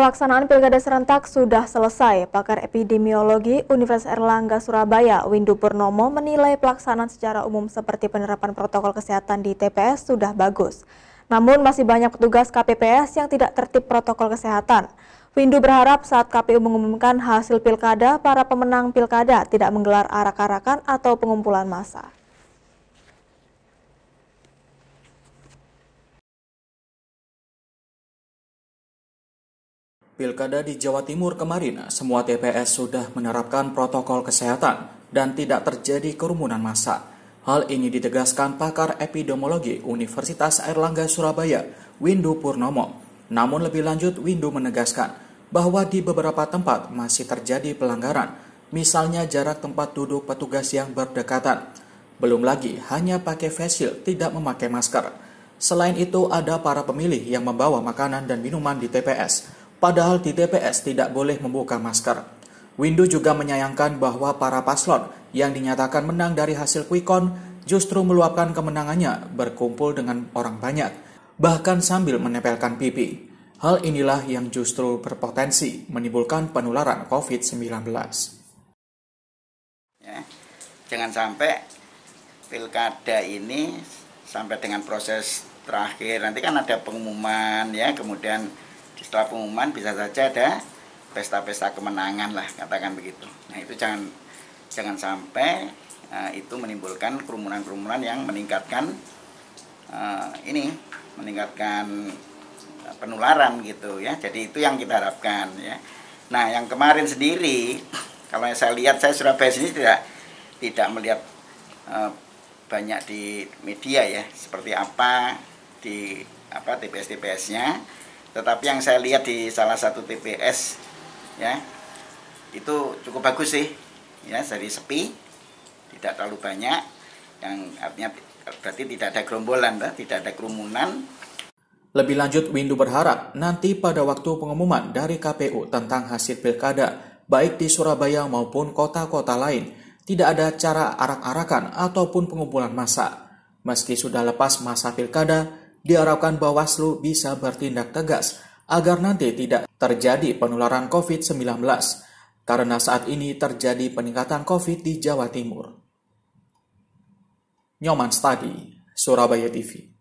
Pelaksanaan pilkada serentak sudah selesai. Pakar epidemiologi Universitas Erlangga Surabaya, Windu Purnomo, menilai pelaksanaan secara umum seperti penerapan protokol kesehatan di TPS sudah bagus. Namun masih banyak petugas KPPS yang tidak tertib protokol kesehatan. Windu berharap saat KPU mengumumkan hasil pilkada, para pemenang pilkada tidak menggelar arak-arakan atau pengumpulan massa. Pilkada di Jawa Timur kemarin, semua TPS sudah menerapkan protokol kesehatan dan tidak terjadi kerumunan massa. Hal ini ditegaskan pakar epidemiologi Universitas Airlangga Surabaya, Windu Purnomo. Namun lebih lanjut, Windu menegaskan bahwa di beberapa tempat masih terjadi pelanggaran, misalnya jarak tempat duduk petugas yang berdekatan. Belum lagi, hanya pakai face shield, tidak memakai masker. Selain itu, ada para pemilih yang membawa makanan dan minuman di TPS Padahal di TPS tidak boleh membuka masker. Windu juga menyayangkan bahwa para paslon yang dinyatakan menang dari hasil quick justru meluapkan kemenangannya berkumpul dengan orang banyak, bahkan sambil menempelkan pipi. Hal inilah yang justru berpotensi menimbulkan penularan COVID-19. Ya, jangan sampai pilkada ini sampai dengan proses terakhir nanti kan ada pengumuman ya kemudian setelah pengumuman bisa saja ada pesta-pesta kemenangan lah katakan begitu nah itu jangan jangan sampai uh, itu menimbulkan kerumunan-kerumunan yang meningkatkan uh, ini meningkatkan eh, penularan gitu ya jadi itu yang kita harapkan ya nah yang kemarin sendiri kalau saya lihat saya Surabaya sini tidak tidak melihat uh, banyak di media ya seperti apa di apa TPS-TPS-nya tetapi yang saya lihat di salah satu TPS ya itu cukup bagus sih ya dari sepi tidak terlalu banyak yang artinya berarti tidak ada gerombolan tidak ada kerumunan lebih lanjut Windu berharap nanti pada waktu pengumuman dari KPU tentang hasil pilkada baik di Surabaya maupun kota-kota lain tidak ada cara arak-arakan ataupun pengumpulan massa meski sudah lepas masa pilkada diharapkan Bawaslu bisa bertindak tegas agar nanti tidak terjadi penularan COVID-19 karena saat ini terjadi peningkatan COVID di Jawa Timur. Nyoman Stadi, Surabaya TV